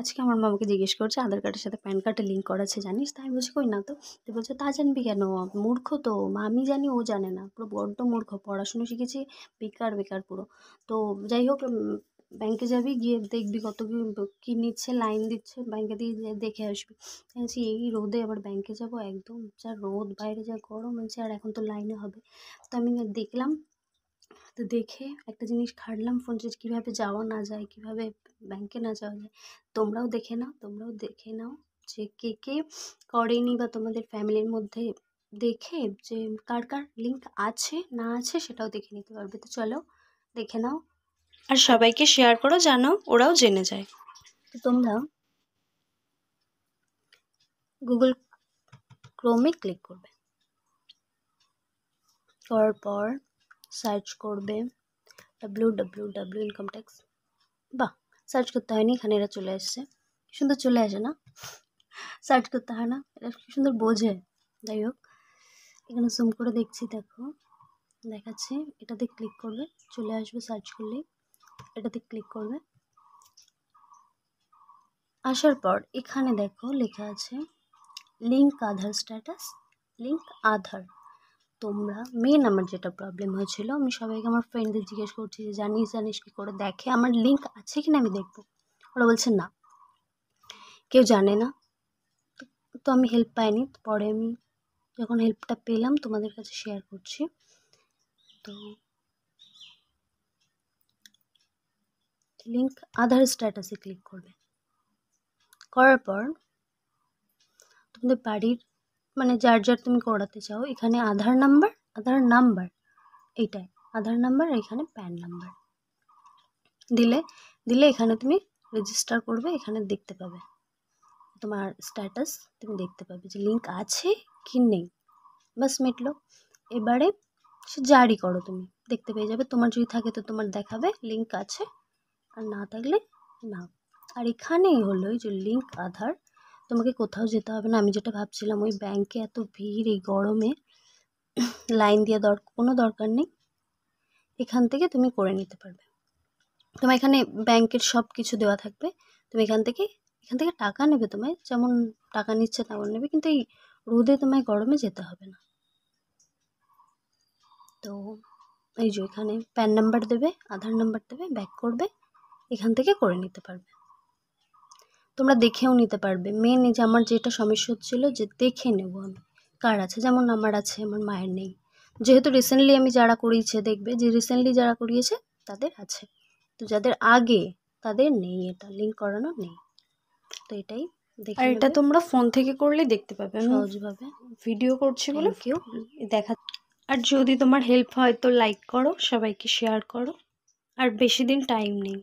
আজকে আমার মামাকে জিজ্ঞেস করছে আধার কার্ডের সাথে প্যান কার্ডে লিঙ্ক করাছে জানিস তাই বলছি কই না তো তো বলছে তা জানবি কেন মূর্খ তো আমি জানি ও জানে না পুরো বড্ড মূর্খ পড়াশুনো শিখেছি বেকার বেকার পুরো তো যাই হোক ব্যাংকে যাবি গিয়ে দেখবি কত কি কী নিচ্ছে লাইন দিচ্ছে ব্যাংকে দিয়ে দেখে আসবি বলছি এই রোদে আবার ব্যাংকে যাব একদম যা রোদ বাইরে যা গরম আছে আর এখন তো লাইনে হবে তো আমি দেখলাম তো দেখে একটা জিনিস খাটলাম ফোন যে কীভাবে যাওয়া না যায় কীভাবে ব্যাংকে না যাওয়া যায় তোমরাও দেখে নাও তোমরাও দেখে নাও যে কে কে করেনি বা তোমাদের ফ্যামিলির মধ্যে দেখে যে কার কার লিঙ্ক আছে না আছে সেটাও দেখে নিতে পারবে তো চলো দেখে নাও আর সবাইকে শেয়ার করো জানো ওরাও জেনে যায় তো তোমরা গুগল ক্রোমে ক্লিক করবে করার পর সার্চ করবে W W W income tax বা সার্চ করতে হয়নি এখানে এরা চলে আসছে সুন্দর চলে আসে না সার্চ করতে হয় না এরা কি সুন্দর বোঝে যাই হোক এখানে জুম করে দেখছি দেখো দেখাচ্ছে এটাতে ক্লিক করবে চলে আসবে সার্চ করলেই এটাতে ক্লিক করবে আসার পর এখানে দেখো লেখা আছে link Aadhaar status link Aadhaar তোমরা মেন আমার যেটা প্রবলেম হয়েছিল আমি সবাইকে আমার ফ্রেন্ডদের জিজ্ঞেস করছি যে জানিস জানিস কী করে দেখে আমার লিঙ্ক আছে কি না আমি দেখবো ওরা বলছে না কেউ জানে না তো আমি হেল্প পাইনি পরে আমি যখন হেল্পটা পেলাম তোমাদের কাছে শেয়ার করছি তো লিঙ্ক আধার স্ট্যাটাসে ক্লিক করবে করার পর তোমাদের বাড়ির মানে যার যার তুমি করাতে চাও এখানে আধার নাম্বার আধার নাম্বার এইটাই আধার নাম্বার এখানে প্যান নাম্বার দিলে দিলে এখানে তুমি রেজিস্টার করবে এখানে দেখতে পাবে তোমার স্ট্যাটাস তুমি দেখতে পাবে যে লিঙ্ক আছে কি নেই বাস মিটলো এবারে সে জারি করো তুমি দেখতে পেয়ে যাবে তোমার যদি থাকে তো তোমার দেখাবে লিঙ্ক আছে আর না থাকলে না আর এখানেই হলো যে লিঙ্ক আধার তোমাকে কোথাও যেতে হবে না আমি যেটা ভাবছিলাম ওই ব্যাংকে এত ভিড় এই গরমে লাইন দিয়ে দর কোনো দরকার নেই এখান থেকে তুমি করে নিতে পারবে তোমার এখানে ব্যাংকের সব কিছু দেওয়া থাকবে তুমি এখান থেকে এখান থেকে টাকা নেবে তোমায় যেমন টাকা নিচ্ছে তেমন নেবে কিন্তু এই রোদে তোমায় গরমে যেতে হবে না তো এই যে এখানে প্যান নাম্বার দেবে আধার নাম্বার দেবে ব্যাক করবে এখান থেকে করে নিতে পারবে তোমরা দেখেও নিতে পারবে মেন এই যে আমার যেটা সমস্যা হচ্ছিল যে দেখে নেব আমি কার আছে যেমন আমার আছে আমার মায়ের নেই যেহেতু রিসেন্টলি আমি যারা করিয়েছে দেখবে যে রিসেন্টলি যারা করিয়েছে তাদের আছে তো যাদের আগে তাদের নেই এটা লিঙ্ক করানো নেই তো এটাই আর এটা তোমরা ফোন থেকে করলে দেখতে পাবে সহজভাবে ভিডিও করছি বলে কেউ দেখা আর যদি তোমার হেল্প হয় তো লাইক করো সবাইকে শেয়ার করো আর বেশি দিন টাইম নেই